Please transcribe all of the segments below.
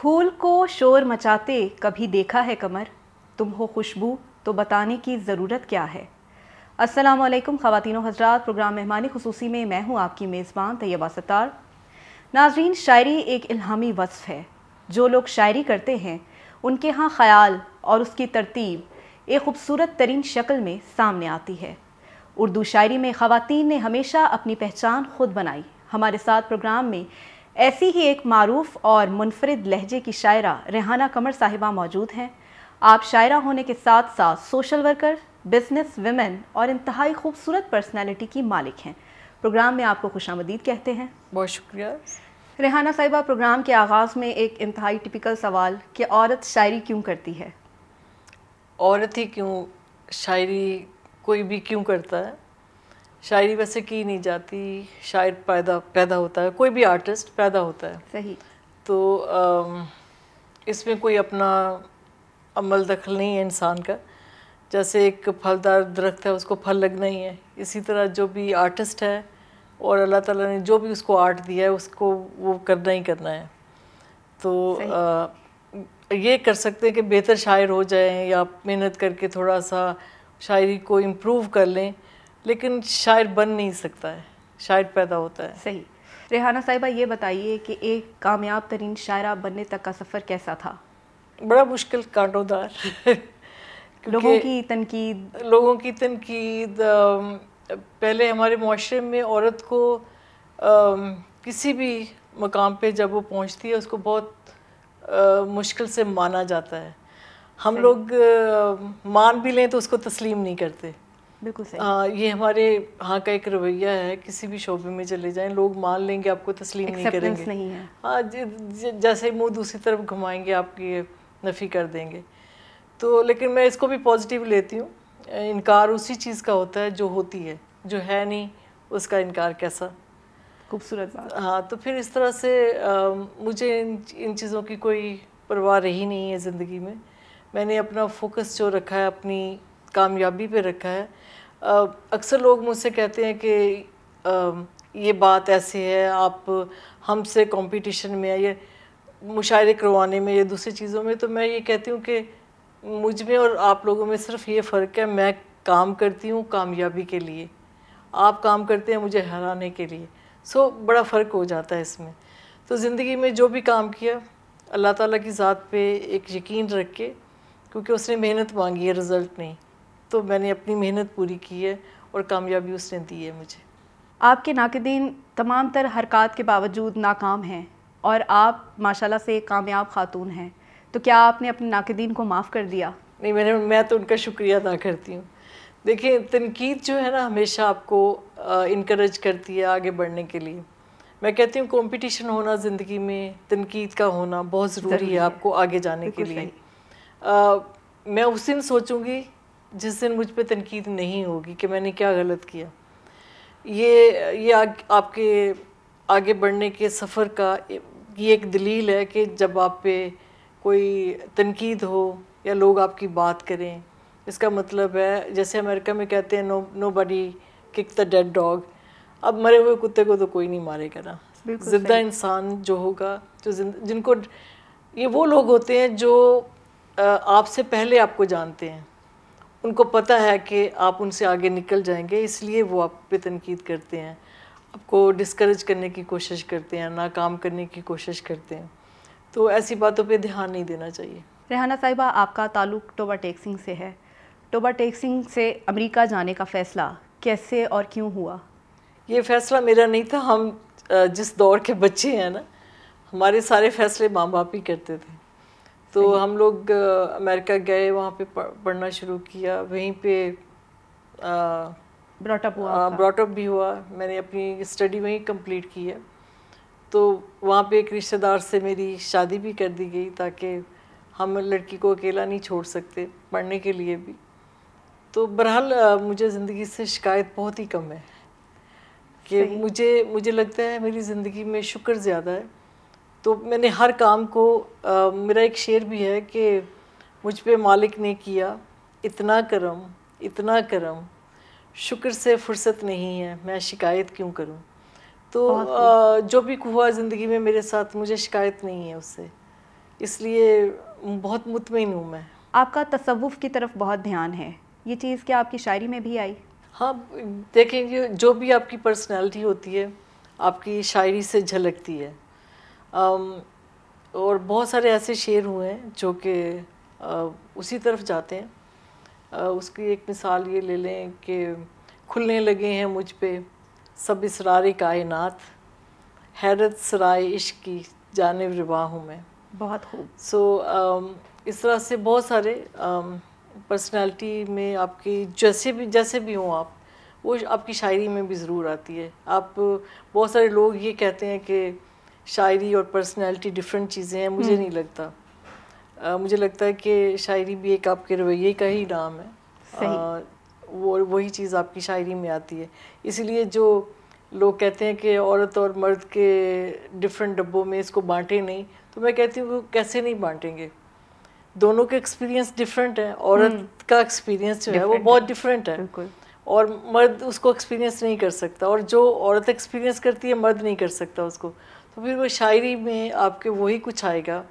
फूल को शोर मचाते कभी देखा है कमर तुम हो खुशबू तो बताने की ज़रूरत क्या है अस्सलाम वालेकुम ख़वातिन हजरात प्रोग्राम मेहमान खसूसी में मैं हूँ आपकी मेज़बान तैयबा सत्तार नाजरीन शायरी एक इल्हामी वसफ़ है जो लोग शायरी करते हैं उनके यहाँ ख़याल और उसकी तरतीब एक ख़ूबसूरत तरीन शक्ल में सामने आती है उर्दू शायरी में ख़वातीन ने हमेशा अपनी पहचान खुद बनाई हमारे साथ प्रोग्राम में ऐसी ही एक मरूफ और मुनफरद लहजे की शायरा रेहाना कमर साहिबा मौजूद हैं आप शायरा होने के साथ साथ सोशल वर्कर बिजनेस वमेन और इंतहाई खूबसूरत पर्सनैलिटी की मालिक हैं प्रोग्राम में आपको खुश कहते हैं बहुत शुक्रिया रेहाना साहिबा प्रोग्राम के आगाज़ में एक इंतहाई टिपिकल सवाल कि औरत शायरी क्यों करती है औरत ही क्यों शायरी कोई भी क्यों करता है शायरी वैसे की नहीं जाती शायर पैदा पैदा होता है कोई भी आर्टिस्ट पैदा होता है सही तो इसमें कोई अपना अमल दखल नहीं है इंसान का जैसे एक फलदार दरख्त है उसको फल लगना ही है इसी तरह जो भी आर्टिस्ट है और अल्लाह ताला ने जो भी उसको आर्ट दिया है उसको वो करना ही करना है तो आ, ये कर सकते हैं कि बेहतर शायर हो जाएं या मेहनत करके थोड़ा सा शायरी को इम्प्रूव कर लें लेकिन शायर बन नहीं सकता है शायर पैदा होता है सही रेहाना साहिबा ये बताइए कि एक कामयाब तरीन शायरा बनने तक का सफ़र कैसा था बड़ा मुश्किल कांटोदार लोगों की तनकीद लोगों की तनकीद पहले हमारे माशरे में औरत को आ, किसी भी मकाम पे जब वो पहुंचती है उसको बहुत आ, मुश्किल से माना जाता है हम लोग मान भी लें तो उसको तस्लीम नहीं करते बिल्कुल सही आ, ये हमारे यहाँ का एक रवैया है किसी भी शोबे में चले जाएं लोग मान लेंगे आपको तस्लीम नहीं करेंगे नहीं है हाँ जैसे मुंह दूसरी तरफ घुमाएंगे आपकी नफ़ी कर देंगे तो लेकिन मैं इसको भी पॉजिटिव लेती हूँ इनकार उसी चीज़ का होता है जो होती है जो है नहीं उसका इनकार कैसा खूबसूरत हाँ तो फिर इस तरह से आ, मुझे इन इन चीज़ों की कोई परवाह रही नहीं है ज़िंदगी में मैंने अपना फोकस जो रखा है अपनी कामयाबी पे रखा है अक्सर लोग मुझसे कहते हैं कि ये बात ऐसी है आप हमसे कंपटीशन में या मुशायरे करवाने में या दूसरी चीज़ों में तो मैं ये कहती हूँ कि मुझ में और आप लोगों में सिर्फ ये फ़र्क है मैं काम करती हूँ कामयाबी के लिए आप काम करते हैं मुझे हराने के लिए सो बड़ा फ़र्क हो जाता है इसमें तो ज़िंदगी में जो भी काम किया अल्लाह ताला की ज़ात पे एक यकीन रख के क्योंकि उसने मेहनत मांगी है रिज़ल्ट नहीं तो मैंने अपनी मेहनत पूरी की है और कामयाबी उसने दी है मुझे आपके नाकदीन तमाम तर हरकत के बावजूद नाकाम हैं और आप माशाल्लाह से कामयाब खातून हैं तो क्या आपने अपने नाकदीन को माफ़ कर दिया नहीं मैंने मैं तो उनका शुक्रिया अदा करती हूँ देखिए तनकीद जो है ना हमेशा आपको इनक्रेज करती है आगे बढ़ने के लिए मैं कहती हूँ कंपटीशन होना ज़िंदगी में तनकीद का होना बहुत ज़रूरी है आपको आगे जाने के लिए आ, मैं उस दिन सोचूंगी जिस दिन मुझ पर तनकीद नहीं होगी कि मैंने क्या गलत किया ये ये आ, आपके आगे बढ़ने के सफ़र का ये एक दलील है कि जब आप पे कोई तनकीद हो या लोग आपकी बात करें इसका मतलब है जैसे अमेरिका में कहते हैं no nobody kick the dead dog अब मरे हुए कुत्ते को तो कोई नहीं मारेगा ना जिंदा इंसान जो होगा जो जिनको ये वो लोग होते हैं जो आपसे पहले आपको जानते हैं उनको पता है कि आप उनसे आगे निकल जाएंगे इसलिए वो आप पे तनकीद करते हैं आपको डिस्करेज करने की कोशिश करते हैं नाकाम करने की कोशिश करते हैं तो ऐसी बातों पे ध्यान नहीं देना चाहिए रेहाना साहिबा आपका ताल्लुक टोबा टेक्सिंग से है टोबा टेक्सिंग से अमेरिका जाने का फ़ैसला कैसे और क्यों हुआ ये फ़ैसला मेरा नहीं था हम जिस दौर के बच्चे हैं ना हमारे सारे फ़ैसले माँ बाप ही करते थे तो हम लोग अमेरिका गए वहाँ पे पढ़ना शुरू किया वहीं पे ब्रॉटअप हुआ ब्रॉटअप भी हुआ मैंने अपनी स्टडी वहीं कंप्लीट की है तो वहाँ पे एक रिश्तेदार से मेरी शादी भी कर दी गई ताकि हम लड़की को अकेला नहीं छोड़ सकते पढ़ने के लिए भी तो बहरहाल मुझे ज़िंदगी से शिकायत बहुत ही कम है कि मुझे मुझे लगता है मेरी ज़िंदगी में शुक्र ज़्यादा है तो मैंने हर काम को आ, मेरा एक शेर भी है कि मुझ पे मालिक ने किया इतना करम इतना करम शुक्र से फुर्सत नहीं है मैं शिकायत क्यों करूं तो आ, जो भी हुआ ज़िंदगी में मेरे साथ मुझे शिकायत नहीं है उससे इसलिए बहुत मुतमिन हूँ मैं आपका तसवुफ़ की तरफ बहुत ध्यान है ये चीज़ क्या आपकी शायरी में भी आई हाँ देखेंगे जो भी आपकी पर्सनैलिटी होती है आपकी शायरी से झलकती है और बहुत सारे ऐसे शेर हुए हैं जो कि उसी तरफ जाते हैं उसकी एक मिसाल ये ले लें कि खुलने लगे हैं मुझ पे सब इसरार कायनात हैरत सराय इश्क की जानब रवा हूँ मैं बहुत खूब सो so, इस तरह से बहुत सारे पर्सनालिटी में आपकी जैसे भी जैसे भी हों आप वो आपकी शायरी में भी ज़रूर आती है आप बहुत सारे लोग ये कहते हैं कि शायरी और पर्सनैलिटी डिफरेंट चीज़ें हैं मुझे हम्म। नहीं लगता आ, मुझे लगता है कि शायरी भी एक आपके रवैये का ही नाम है आ, वो वही चीज़ आपकी शायरी में आती है इसीलिए जो लोग कहते हैं कि औरत और मर्द के डिफरेंट डब्बों में इसको बांटे नहीं तो मैं कहती हूँ कैसे नहीं बांटेंगे दोनों के एक्सपीरियंस डिफरेंट है औरत हम्म। का एक्सपीरियंस जो है वो बहुत डिफरेंट है और मर्द उसको एक्सपीरियंस नहीं कर सकता और जो औरत एक्सपीरियंस करती है मर्द नहीं कर सकता उसको तो फिर वो शायरी में आपके वही कुछ आएगा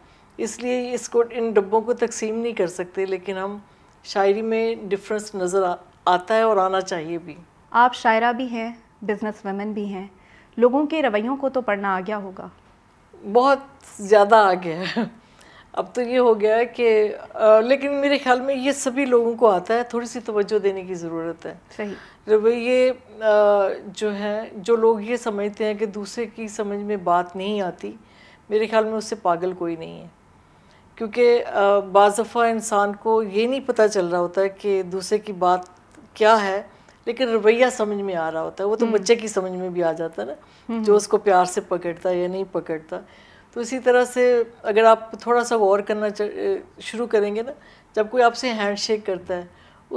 इसलिए इसको इन डब्बों को तकसीम नहीं कर सकते लेकिन हम शायरी में डिफरेंस नज़र आ, आता है और आना चाहिए भी आप शायरा भी हैं बिजनेस वमेन भी हैं लोगों के रवैयों को तो पढ़ना आ गया होगा बहुत ज़्यादा आ गया है अब तो ये हो गया है कि लेकिन मेरे ख्याल में ये सभी लोगों को आता है थोड़ी सी तवज्जो देने की ज़रूरत है सही तो ये आ, जो है जो लोग ये समझते हैं कि दूसरे की समझ में बात नहीं आती मेरे ख्याल में उससे पागल कोई नहीं है क्योंकि बाजफ़ा इंसान को ये नहीं पता चल रहा होता है कि दूसरे की बात क्या है लेकिन रवैया समझ में आ रहा होता है वो तो हम्म। बच्चे की समझ में भी आ जाता है ना हम्म, जो हम्म। उसको प्यार से पकड़ता है या नहीं पकड़ता तो इसी तरह से अगर आप थोड़ा सा गौर करना शुरू करेंगे ना जब कोई आपसे हैंड शेक करता है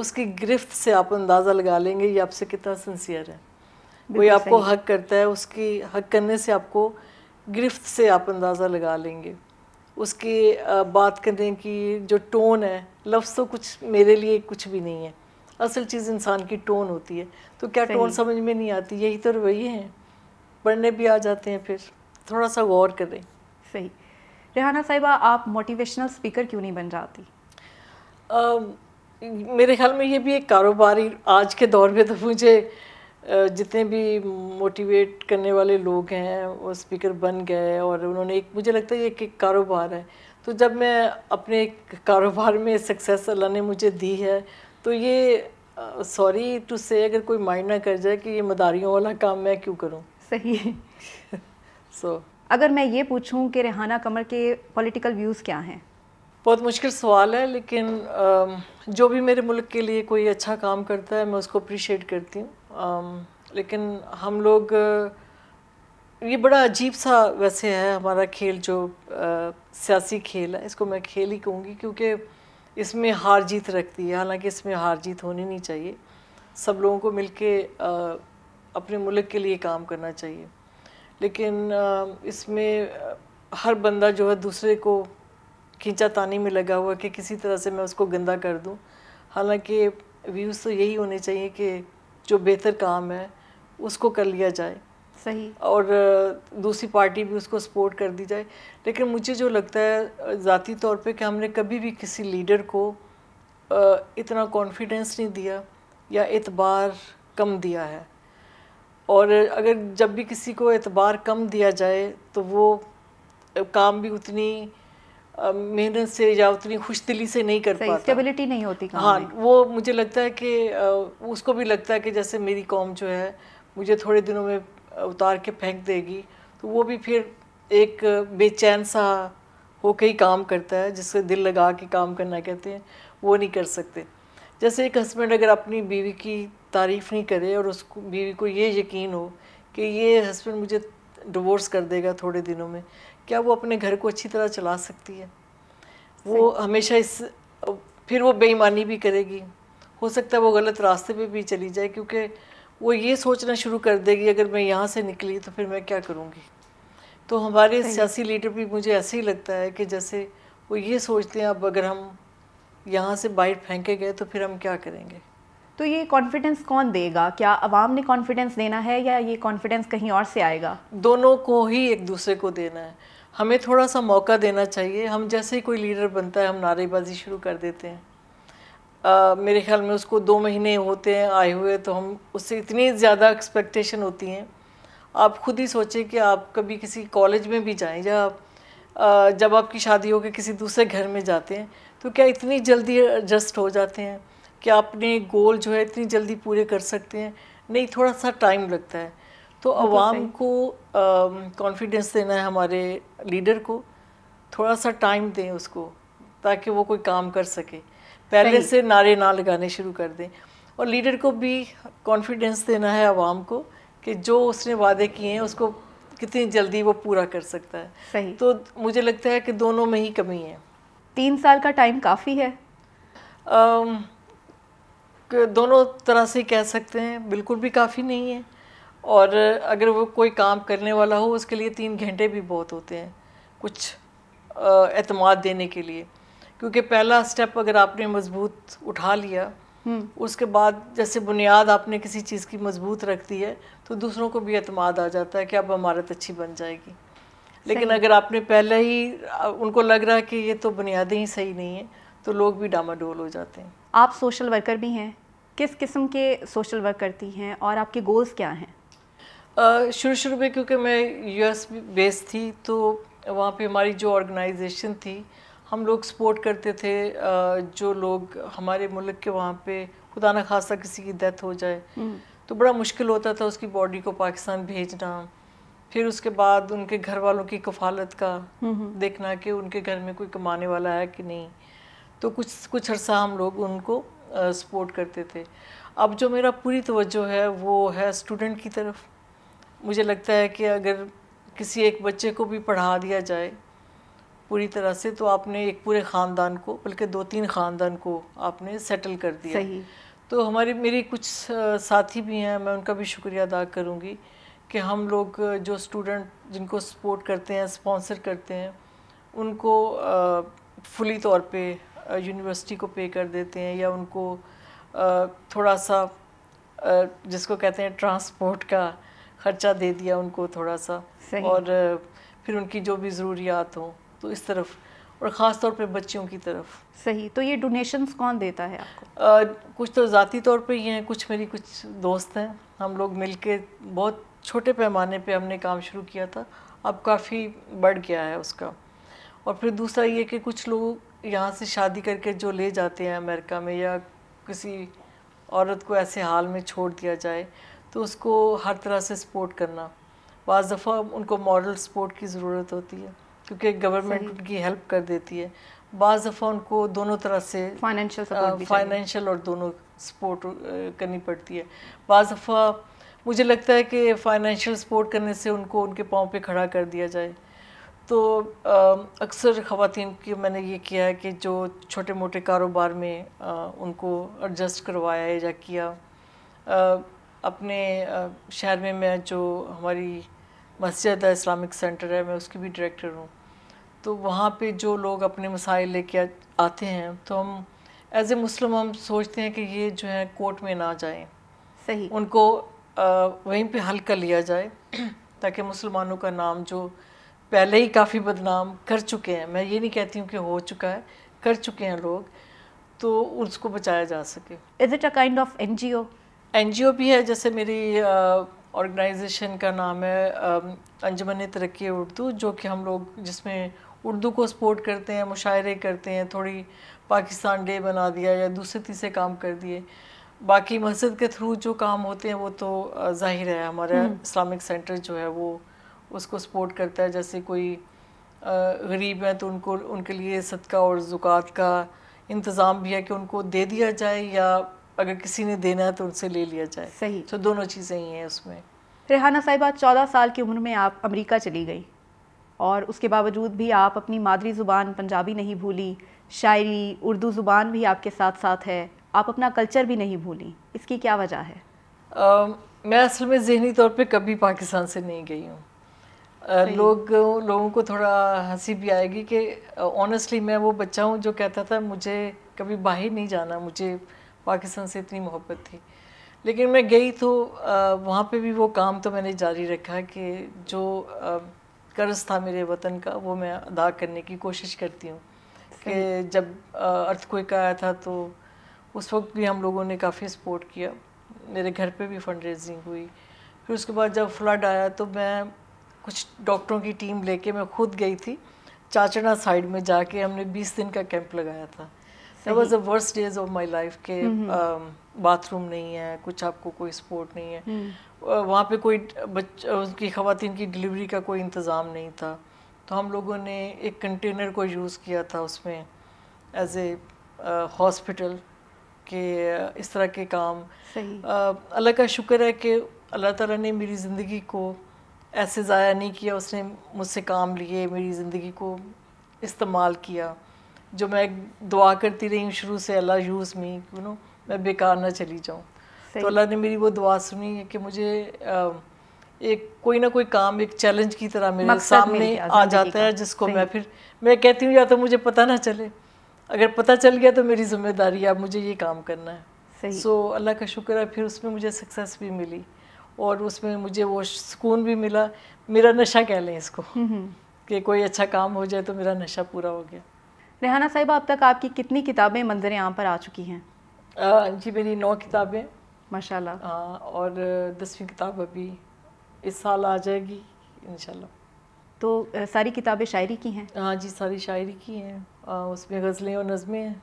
उसकी गिरफ्त से आप अंदाज़ा लगा लेंगे ये आपसे कितना सिंसियर है कोई आपको हक करता है उसकी हक करने से आपको गिरफ्त से आप अंदाज़ा लगा लेंगे उसकी बात करने की जो टोन है लफ्ज़ तो कुछ मेरे लिए कुछ भी नहीं है असल चीज़ इंसान की टोन होती है तो क्या टोन समझ में नहीं आती यही तो रवैये हैं पढ़ने भी आ जाते हैं फिर थोड़ा सा गौर करें सही रेहाना साहिबा आप मोटिवेशनल स्पीकर क्यों नहीं बन जाती मेरे ख्याल में ये भी एक कारोबारी आज के दौर में तो मुझे जितने भी मोटिवेट करने वाले लोग हैं वो स्पीकर बन गए और उन्होंने एक मुझे लगता है एक एक कारोबार है तो जब मैं अपने कारोबार में सक्सेस अल्लाह ने मुझे दी है तो ये सॉरी टू से अगर कोई माइंड ना कर जाए कि ये मदारियों वाला काम मैं क्यों करूं सही है सो so, अगर मैं ये पूछूं कि रेहाना कमर के पॉलिटिकल व्यूज़ क्या हैं बहुत मुश्किल सवाल है लेकिन जो भी मेरे मुल्क के लिए कोई अच्छा काम करता है मैं उसको अप्रिशिएट करती हूँ लेकिन हम लोग ये बड़ा अजीब सा वैसे है हमारा खेल जो सियासी खेल है इसको मैं खेल ही कहूँगी क्योंकि इसमें हार जीत रखती है हालांकि इसमें हार जीत होनी नहीं चाहिए सब लोगों को मिलके अपने मुल्क के लिए काम करना चाहिए लेकिन इसमें हर बंदा जो है दूसरे को खींचा तानी में लगा हुआ कि किसी तरह से मैं उसको गंदा कर दूं हालांकि व्यूज़ तो यही होने चाहिए कि जो बेहतर काम है उसको कर लिया जाए सही और दूसरी पार्टी भी उसको सपोर्ट कर दी जाए लेकिन मुझे जो लगता है ज़ाती तौर पे कि हमने कभी भी किसी लीडर को इतना कॉन्फिडेंस नहीं दिया या एतबार कम दिया है और अगर जब भी किसी को एतबार कम दिया जाए तो वो काम भी उतनी मेहनत से या उतनी खुश दिली से नहीं कर पाता स्टेबिलिटी नहीं होती काम हाँ में। वो मुझे लगता है कि उसको भी लगता है कि जैसे मेरी कॉम जो है मुझे थोड़े दिनों में उतार के फेंक देगी तो वो भी फिर एक बेचैन सा होकर ही काम करता है जिससे दिल लगा के काम करना कहते हैं वो नहीं कर सकते जैसे एक हस्बैंड अगर अपनी बीवी की तारीफ़ नहीं करे और उसको बीवी को ये यकीन हो कि ये हस्बैंड मुझे डिवोर्स कर देगा थोड़े दिनों में क्या वो अपने घर को अच्छी तरह चला सकती है वो हमेशा इस फिर वो बेईमानी भी करेगी हो सकता है वो गलत रास्ते पे भी चली जाए क्योंकि वो ये सोचना शुरू कर देगी अगर मैं यहाँ से निकली तो फिर मैं क्या करूँगी तो हमारे सियासी लीडर भी मुझे ऐसे ही लगता है कि जैसे वो ये सोचते हैं अब अगर हम यहाँ से बाइट फेंके गए तो फिर हम क्या करेंगे तो ये कॉन्फिडेंस कौन देगा क्या आवाम ने कॉन्फिडेंस देना है या ये कॉन्फिडेंस कहीं और से आएगा दोनों को ही एक दूसरे को देना है हमें थोड़ा सा मौका देना चाहिए हम जैसे ही कोई लीडर बनता है हम नारेबाजी शुरू कर देते हैं आ, मेरे ख्याल में उसको दो महीने होते हैं आए हुए तो हम उससे इतनी ज़्यादा एक्सपेक्टेशन होती हैं आप खुद ही सोचें कि आप कभी किसी कॉलेज में भी जाएं या जब आपकी शादी होकर किसी दूसरे घर में जाते हैं तो क्या इतनी जल्दी एडजस्ट हो जाते हैं क्या अपने गोल जो है इतनी जल्दी पूरे कर सकते हैं नहीं थोड़ा सा टाइम लगता है तो आवाम को कॉन्फिडेंस देना है हमारे लीडर को थोड़ा सा टाइम दें उसको ताकि वो कोई काम कर सके पहले से नारे ना लगाने शुरू कर दें और लीडर को भी कॉन्फिडेंस देना है आवाम को कि जो उसने वादे किए हैं उसको कितनी जल्दी वो पूरा कर सकता है तो मुझे लगता है कि दोनों में ही कमी है तीन साल का टाइम काफ़ी है um, दोनों तरह से कह सकते हैं बिल्कुल भी काफ़ी नहीं है और अगर वो कोई काम करने वाला हो उसके लिए तीन घंटे भी बहुत होते हैं कुछ अतमाद देने के लिए क्योंकि पहला स्टेप अगर आपने मजबूत उठा लिया हम्म। उसके बाद जैसे बुनियाद आपने किसी चीज़ की मजबूत रख दी है तो दूसरों को भी अतमाद आ जाता है कि अब इमारत अच्छी बन जाएगी लेकिन अगर आपने पहले ही उनको लग रहा है कि ये तो बुनियादें ही सही नहीं है तो लोग भी डामाडोल हो जाते हैं आप सोशल वर्कर भी हैं किस किस्म के सोशल वर्क करती हैं और आपके गोल्स क्या हैं शुरू शुरू में क्योंकि मैं यूएस बेस्ड थी तो वहाँ पे हमारी जो ऑर्गेनाइजेशन थी हम लोग सपोर्ट करते थे जो लोग हमारे मुल्क के वहाँ पे खुदा न खासा किसी की डेथ हो जाए हम्म। तो बड़ा मुश्किल होता था उसकी बॉडी को पाकिस्तान भेजना फिर उसके बाद उनके घर वालों की कफालत का हम्म, हम्म। देखना कि उनके घर में कोई कमाने वाला है कि नहीं तो कुछ कुछ अरसा हम लोग उनको सपोर्ट करते थे अब जो मेरा पूरी तवज्जो है वो है स्टूडेंट की तरफ मुझे लगता है कि अगर किसी एक बच्चे को भी पढ़ा दिया जाए पूरी तरह से तो आपने एक पूरे ख़ानदान को बल्कि दो तीन ख़ानदान को आपने सेटल कर दिया सही। तो हमारी मेरी कुछ साथी भी हैं मैं उनका भी शुक्रिया अदा करूँगी कि हम लोग जो स्टूडेंट जिनको सपोर्ट करते हैं स्पॉन्सर करते हैं उनको फुली तौर पे यूनिवर्सिटी को पे कर देते हैं या उनको थोड़ा सा जिसको कहते हैं ट्रांसपोर्ट का ख़र्चा दे दिया उनको थोड़ा सा और फिर उनकी जो भी ज़रूरियात हो तो इस तरफ और ख़ास तौर पे बच्चियों की तरफ सही तो ये डोनेशंस कौन देता है आपको आ, कुछ तो ज़ाती तौर पे ये हैं कुछ मेरी कुछ दोस्त हैं हम लोग मिल के बहुत छोटे पैमाने पे हमने काम शुरू किया था अब काफ़ी बढ़ गया है उसका और फिर दूसरा ये कि कुछ लोग यहाँ से शादी करके जो ले जाते हैं अमेरिका में या किसी औरत को ऐसे हाल में छोड़ दिया जाए तो उसको हर तरह से सपोर्ट करना बज़ दफ़ा उनको मॉरल सपोर्ट की ज़रूरत होती है क्योंकि गवर्नमेंट उनकी हेल्प कर देती है बज़ दफ़ा उनको दोनों तरह से फाइनेंशियल फाइनेंशियल और दोनों सपोर्ट करनी पड़ती है बज़ दफ़ा मुझे लगता है कि फाइनेंशियल सपोर्ट करने से उनको उनके पाँव पे खड़ा कर दिया जाए तो अक्सर ख़वान की मैंने ये किया है कि जो छोटे मोटे कारोबार में आ, उनको एडजस्ट करवाया या किया आ, अपने शहर में मैं जो हमारी मस्जिद है इस्लामिक सेंटर है मैं उसकी भी डायरेक्टर हूँ तो वहाँ पे जो लोग अपने मसाइल लेके आते हैं तो हम एज ए मुस्लिम हम सोचते हैं कि ये जो है कोर्ट में ना जाए सही उनको वहीं पे हल कर लिया जाए ताकि मुसलमानों का नाम जो पहले ही काफ़ी बदनाम कर चुके हैं मैं ये नहीं कहती हूँ कि हो चुका है कर चुके हैं लोग तो उसको बचाया जा सके is it a kind of N G O N G O भी है जैसे मेरी ऑर्गेनाइजेशन का नाम है अंजमन तरक्की उर्दू जो कि हम लोग जिसमें उर्दू को सपोर्ट करते हैं मुशायरे करते हैं थोड़ी पाकिस्तान डे बना दिया या दूसरे तीसरे काम कर दिए बाकी मस्जिद के थ्रू जो काम होते हैं वो तो जाहिर है हमारा हम्म। इस्लामिक सेंटर जो है वो उसको सपोर्ट करता है जैसे कोई गरीब है तो उनको उनके लिए सदका और ज़ुकात का इंतज़ाम भी है कि उनको दे दिया जाए या अगर किसी ने देना है तो उनसे ले लिया जाए सही तो दोनों चीज़ें ही हैं उसमें रेहाना साहिबा चौदह साल की उम्र में आप अमेरिका चली गई और उसके बावजूद भी आप अपनी मादरी ज़ुबान पंजाबी नहीं भूली शायरी उर्दू ज़ुबान भी आपके साथ साथ है आप अपना कल्चर भी नहीं भूली इसकी क्या वजह है आ, मैं असल में जहनी तौर पे कभी पाकिस्तान से नहीं गई हूँ लोग लोगों को थोड़ा हंसी भी आएगी कि ऑनेस्टली मैं वो बच्चा हूँ जो कहता था मुझे कभी बाहर नहीं जाना मुझे पाकिस्तान से इतनी मोहब्बत थी लेकिन मैं गई तो वहाँ पे भी वो काम तो मैंने जारी रखा कि जो कर्ज था मेरे वतन का वो मैं अदा करने की कोशिश करती हूँ कि जब अर्थ कोई का आया था तो उस वक्त भी हम लोगों ने काफ़ी सपोर्ट किया मेरे घर पे भी फंड रेजिंग हुई फिर उसके बाद जब फ्लड आया तो मैं कुछ डॉक्टरों की टीम लेके मैं खुद गई थी चाचना साइड में जाके हमने 20 दिन का कैंप लगाया था that was the worst days of my life के बाथरूम हम्म, हम्म। um, नहीं है कुछ आपको कोई सपोर्ट नहीं है हम्म। वहाँ पे कोई बच उनकी खातन की डिलीवरी का कोई इंतज़ाम नहीं था तो हम लोगों ने एक कंटेनर को यूज़ किया था उसमें एज ए हॉस्पिटल कि इस तरह के काम अल्लाह का शुक्र है कि अल्लाह ताला ने मेरी ज़िंदगी को ऐसे ज़ाया नहीं किया उसने मुझसे काम लिए मेरी ज़िंदगी को इस्तेमाल किया जो मैं दुआ करती रही हूँ शुरू से अल्लाह यूज़ मी यू नो मैं बेकार ना चली जाऊँ तो अल्लाह ने मेरी वो दुआ सुनी है कि मुझे एक कोई ना कोई काम एक चैलेंज की तरह मेरे सामने आ जाता है जिसको मैं फिर मैं कहती हूँ या तो मुझे पता ना चले अगर पता चल गया तो मेरी जिम्मेदारी है अब मुझे ये काम करना है सही सो so, अल्लाह का शुक्र है फिर उसमें मुझे सक्सेस भी मिली और उसमें मुझे वो सुकून भी मिला मेरा नशा कह लें इसको हम्म, हम्म। कि कोई अच्छा काम हो जाए तो मेरा नशा पूरा हो गया रेहाना साहिब अब तक आपकी कितनी किताबें मंजर आम पर आ चुकी हैं जी मेरी नौ किताबें माशाल्लाह हाँ, और दसवीं किताब अभी इस साल आ जाएगी इनशाला तो सारी किताबें शायरी की हैं हाँ जी सारी शायरी की हैं उसमें गज़लें और नज़में हैं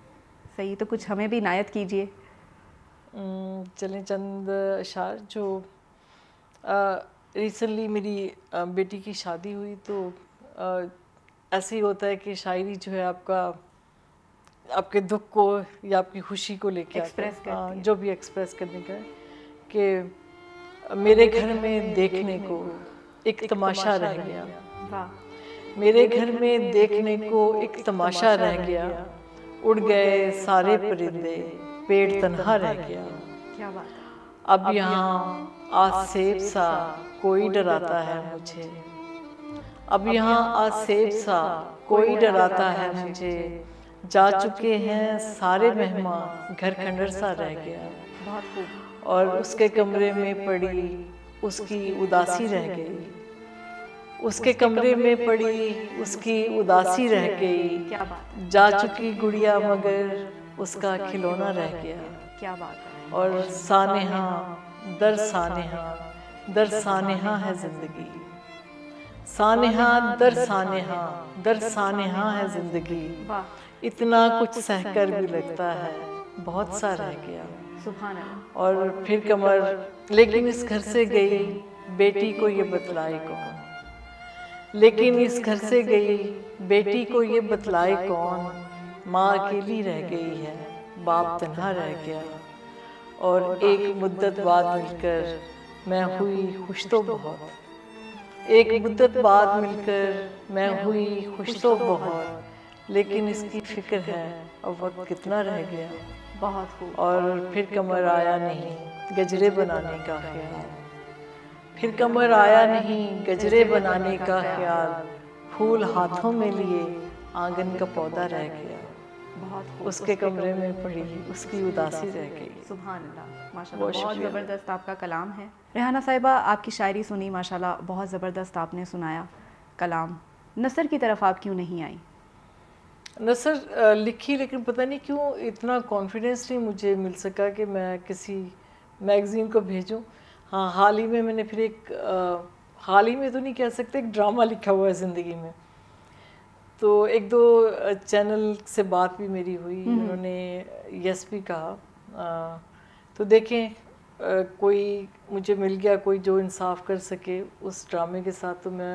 सही तो कुछ हमें भी नायत कीजिए चलें चंद अशार जो रिसेंटली मेरी बेटी की शादी हुई तो ऐसे ही होता है कि शायरी जो है आपका आपके दुख को या आपकी खुशी को लेकर एक्सप्रेस हाँ, जो भी एक्सप्रेस करने का कि मेरे घर में देखने, देखने को एक, एक तमाशा रह गया मेरे घर में देखने को एक तमाशा रह गया उड़ गए सारे परिंदे पेट तनहा रह गया क्या बात अब यहाँ आज सेब सा कोई डराता है मुझे अब यहाँ आज सेब सा कोई डराता है मुझे जा चुके हैं सारे मेहमान घर खंडर सा रह गया और उसके कमरे में पड़ी उसकी उदासी रह गई उसके कमरे में पड़ी उसकी उदासी रह गई क्या बात जा चुकी गुड़िया मगर उसका खिलौना रह गया क्या बात और सानेहा दर सानेहा दर सानेहा है जिंदगी सानेहा दर सानेहा दर सानेहा है जिंदगी इतना कुछ सहकर भी लगता है बहुत सा रह गया और फिर कमर लेकिन इस घर से गई बेटी को ये बतलाई कौन लेकिन इस घर से गई बेटी को ये बतलाए कौन माँ अकेली रह गई है बाप तन्हा रह गया और एक मुद्दत बाद मिलकर मैं हुई खुश तो, तो बहुत एक मुद्दत बाद मिलकर मैं हुई खुश तो, तो बहुत लेकिन इसकी फिक्र है अब वक्त कितना रह गया बहुत और फिर कमर आया नहीं गजरे बनाने का ख्याल फिर कमर आया नहीं गजरे बनाने का ख्याल फूल हाथों में लिए आंगन का पौधा रह गया उसके कमरे में पड़ी उसकी उदासी रह गई बहुत ज़बरदस्त आपका कलाम है रेहाना साहिबा आपकी शायरी सुनी माशाल्लाह बहुत ज़बरदस्त आपने सुनाया कलाम नसर की तरफ आप क्यों नहीं आई नसर लिखी लेकिन पता नहीं क्यों इतना कॉन्फिडेंस नहीं मुझे मिल सका कि मैं किसी मैगज़ीन को भेजूं हाँ हाल ही में मैंने फिर एक हाल ही में तो नहीं कह सकते एक ड्रामा लिखा हुआ है ज़िंदगी में तो एक दो चैनल से बात भी मेरी हुई हम्म। उन्होंने यस भी कहा आ, तो देखें आ, कोई मुझे मिल गया कोई जो इंसाफ कर सके उस ड्रामे के साथ तो मैं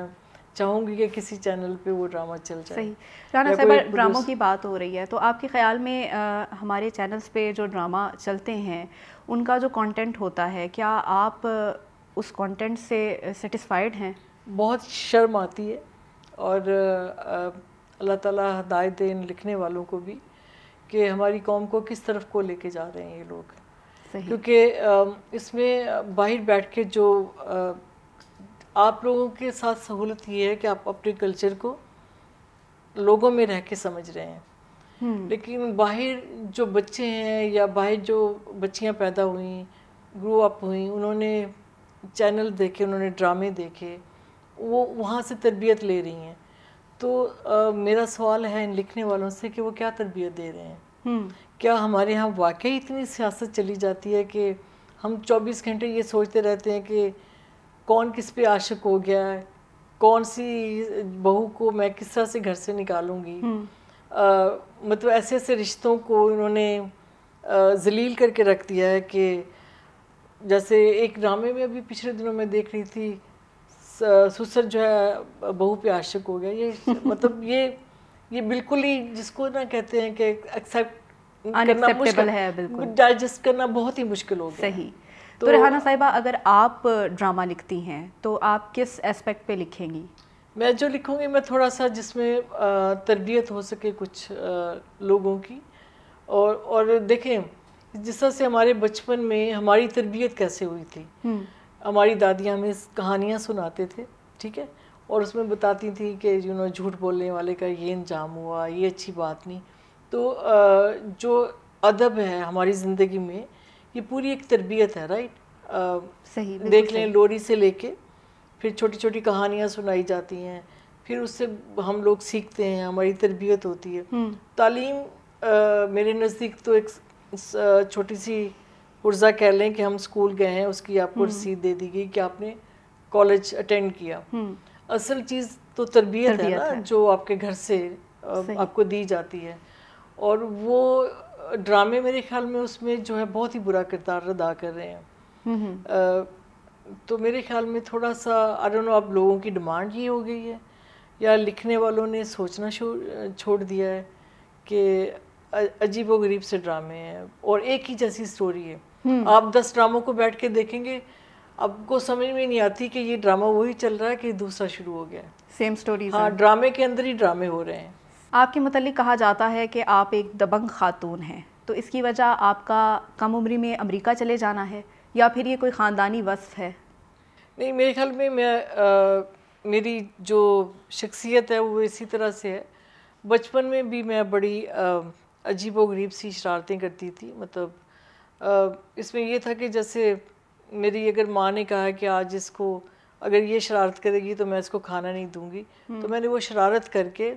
चाहूंगी कि किसी चैनल पे वो ड्रामा चल जाए सही राना साहब ड्रामों की बात हो रही है तो आपके ख्याल में आ, हमारे चैनल्स पे जो ड्रामा चलते हैं उनका जो कंटेंट होता है क्या आप उस कंटेंट से सेटिस्फाइड हैं बहुत शर्म आती है और अल्लाह ताला हदायत दे इन लिखने वालों को भी कि हमारी कौम को किस तरफ को लेके जा रहे हैं ये लोग क्योंकि इसमें बाहर बैठ के जो आ, आप लोगों के साथ सहूलत ये है कि आप अपने कल्चर को लोगों में रह के समझ रहे हैं हम्म। लेकिन बाहर जो बच्चे हैं या बाहर जो बच्चियां पैदा हुई ग्रो अप हुई उन्होंने चैनल देखे उन्होंने ड्रामे देखे वो वहाँ से तरबियत ले रही हैं तो आ, मेरा सवाल है इन लिखने वालों से कि वो क्या तरबियत दे रहे हैं हम्म। क्या हमारे यहाँ वाकई इतनी सियासत चली जाती है कि हम 24 घंटे ये सोचते रहते हैं कि कौन किस पे आशक हो गया है कौन सी बहू को मैं किस तरह से घर से निकालूंगी हम्म। मतलब ऐसे ऐसे रिश्तों को इन्होंने जलील करके रख दिया है कि जैसे एक ड्रामे में अभी पिछले दिनों में देख रही थी सुसर जो है बहू पे आशिक हो गया ये मतलब ये ये बिल्कुल ही जिसको ना कहते हैं कि एक्सेप्ट करना मुश्किल है बिल्कुल डाइजेस्ट करना बहुत ही मुश्किल हो गया सही तो, तो, रेहाना साहिबा अगर आप ड्रामा लिखती हैं तो आप किस एस्पेक्ट पे लिखेंगी मैं जो लिखूंगी मैं थोड़ा सा जिसमें तरबियत हो सके कुछ लोगों की और और देखें जिस तरह से हमारे बचपन में हमारी तरबियत कैसे हुई थी हम्म। हमारी दादियाँ हमें कहानियाँ सुनाते थे ठीक है और उसमें बताती थी कि यू नो झूठ बोलने वाले का ये इंजाम हुआ ये अच्छी बात नहीं तो जो अदब है हमारी ज़िंदगी में ये पूरी एक तरबियत है राइट आ, सही देख लें लोरी से लेके फिर छोटी छोटी कहानियाँ सुनाई जाती हैं फिर उससे हम लोग सीखते हैं हमारी तरबियत होती है हम्म। तालीम आ, मेरे नज़दीक तो एक छोटी सी पुर्जा कह लें कि हम स्कूल गए हैं उसकी आपको हम्म। रसीद दे दी गई कि आपने कॉलेज अटेंड किया हम्म। असल चीज़ तो तरबियत है ना जो आपके घर से आपको दी जाती है और वो ड्रामे मेरे ख्याल में उसमें जो है बहुत ही बुरा किरदार अदा कर रहे हैं तो मेरे ख्याल में थोड़ा सा आई डोंट नो अब लोगों की डिमांड ये हो गई है या लिखने वालों ने सोचना छोड़ दिया है कि अजीब व गरीब से ड्रामे हैं और एक ही जैसी स्टोरी है हम्म। आप दस ड्रामों को बैठ के देखेंगे आपको समझ में नहीं आती कि ये ड्रामा वही चल रहा है कि दूसरा शुरू हो गया है सेम स्टोरी हाँ ड्रामे के अंदर ही ड्रामे हो रहे हैं आपके मतलब कहा जाता है कि आप एक दबंग खातून हैं तो इसकी वजह आपका कम उम्र में अमरीका चले जाना है या फिर ये कोई ख़ानदानी वصफ़ है नहीं मेरे ख्याल में मैं आ, मेरी जो शख्सियत है वो इसी तरह से है बचपन में भी मैं बड़ी अजीब व गरीब सी शरारतें करती थी मतलब आ, इसमें यह था कि जैसे मेरी अगर माँ ने कहा कि आज इसको अगर ये शरारत करेगी तो मैं इसको खाना नहीं दूंगी हम्म। तो मैंने वो शरारत करके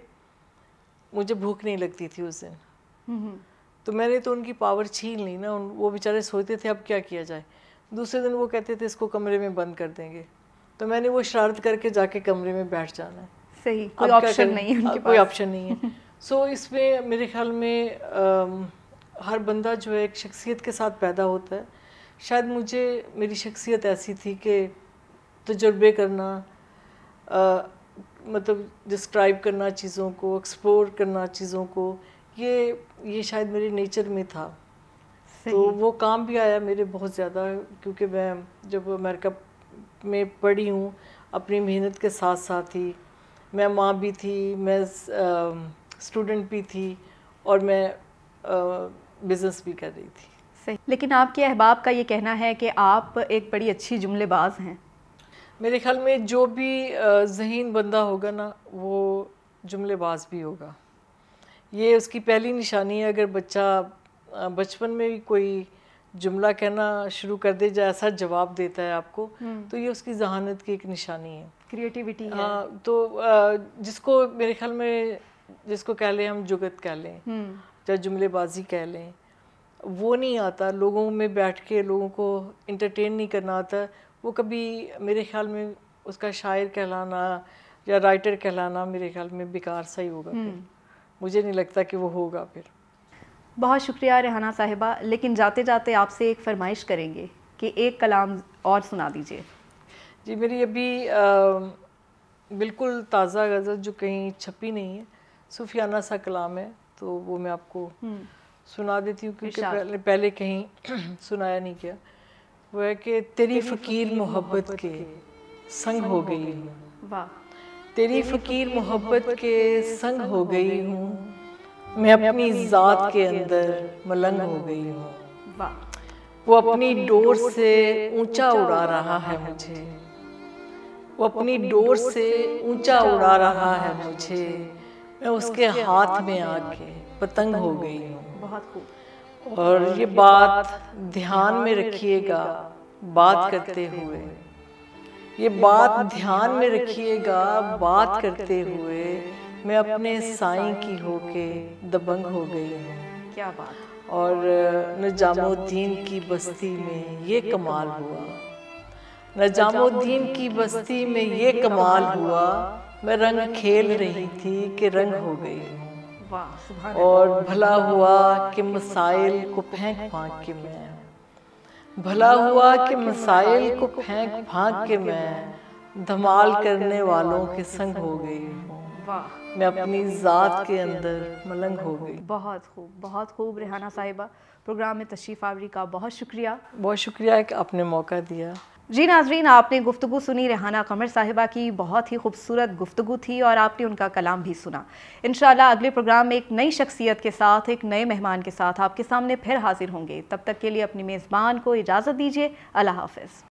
मुझे भूख नहीं लगती थी उस दिन तो मैंने तो उनकी पावर छीन ली ना वो बेचारे सोचते थे अब क्या किया जाए दूसरे दिन वो कहते थे इसको कमरे में बंद कर देंगे तो मैंने वो शरारत करके जाके कमरे में बैठ जाना है सही कोई ऑप्शन नहीं है उनके कोई ऑप्शन नहीं है सो so, इसमें मेरे ख्याल में आ, हर बंदा जो है एक शख्सियत के साथ पैदा होता है शायद मुझे मेरी शख्सियत ऐसी थी कि तजुर्बे करना मतलब डिस्क्राइब करना चीज़ों को एक्सप्लोर करना चीज़ों को ये ये शायद मेरे नेचर में था तो वो काम भी आया मेरे बहुत ज़्यादा क्योंकि मैं जब अमेरिका में पढ़ी हूँ अपनी मेहनत के साथ साथ ही मैं माँ भी थी मैं स्टूडेंट भी थी और मैं बिज़नेस भी कर रही थी सही लेकिन आपके अहबाब का ये कहना है कि आप एक बड़ी अच्छी जुमलेबाज हैं मेरे ख्याल में जो भी जहीन बंदा होगा ना वो जुमलेबाज भी होगा ये उसकी पहली निशानी है अगर बच्चा बचपन में भी कोई जुमला कहना शुरू कर दे जाए ऐसा जवाब देता है आपको हम्म। तो ये उसकी जहानत की एक निशानी है क्रिएटिविटी हाँ तो जिसको मेरे ख्याल में जिसको कह लें हम जुगत कह लें हम्म। या जुमलेबाजी कह लें वो नहीं आता लोगों में बैठ के लोगों को इंटरटेन नहीं करना आता वो कभी मेरे ख्याल में उसका शायर कहलाना या राइटर कहलाना मेरे ख्याल में बेकार सा ही होगा हम्म। मुझे नहीं लगता कि वो होगा फिर बहुत शुक्रिया रेहाना साहिबा लेकिन जाते जाते आपसे एक फरमाइश करेंगे कि एक कलाम और सुना दीजिए जी मेरी अभी आ, बिल्कुल ताज़ा गज़ल जो कहीं छपी नहीं है सूफियाना सा कलाम है तो वो मैं आपको हम्म। सुना देती हूँ क्योंकि पहले, पहले कहीं सुनाया नहीं किया वो है कि तेरी फ़कीर मोहब्बत के संग हो गई हूँ तेरी फ़कीर मोहब्बत के संग हो गई हूँ मैं अपनी ज़ात के अंदर मलंग हो गई हूँ वो अपनी डोर से ऊंचा उड़ा रहा है मुझे वो अपनी डोर से ऊंचा उड़ा रहा है मुझे मैं उसके हाथ में आके पतंग हो गई हूँ बहुत खूब और ये बात ध्यान में रखिएगा बात करते हुए ये बात ध्यान में रखिएगा बात करते हुए मैं अपने साई की होके दबंग हो गई हूँ क्या बात और नजामुद्दीन की बस्ती में ये कमाल हुआ नजामुद्दीन की बस्ती में ये कमाल हुआ मैं रंग खेल रही थी कि रंग हो गई हूँ और भला हुआ कि मसाइल को फेंक फाँक के मैं भला हुआ कि मसाइल को फेंक फाँक के मैं धमाल करने वालों के संग हो गई मैं अपनी ज़ात के अंदर मलंग हो गई बहुत खूब बहुत खूब रेहाना साहिबा प्रोग्राम में तशरीफ़ आवरी का बहुत शुक्रिया बहुत शुक्रिया कि आपने मौका दिया जी नाजरीन आपने गुफ्तु सुनी रेहाना कमर साहिबा की बहुत ही खूबसूरत गुफ्तु थी और आपने उनका कलाम भी सुना इन अगले प्रोग्राम में एक नई शख्सियत के साथ एक नए मेहमान के साथ आपके सामने फिर हाजिर होंगे तब तक के लिए अपनी मेज़बान को इजाज़त दीजिए अल्लाह हाफ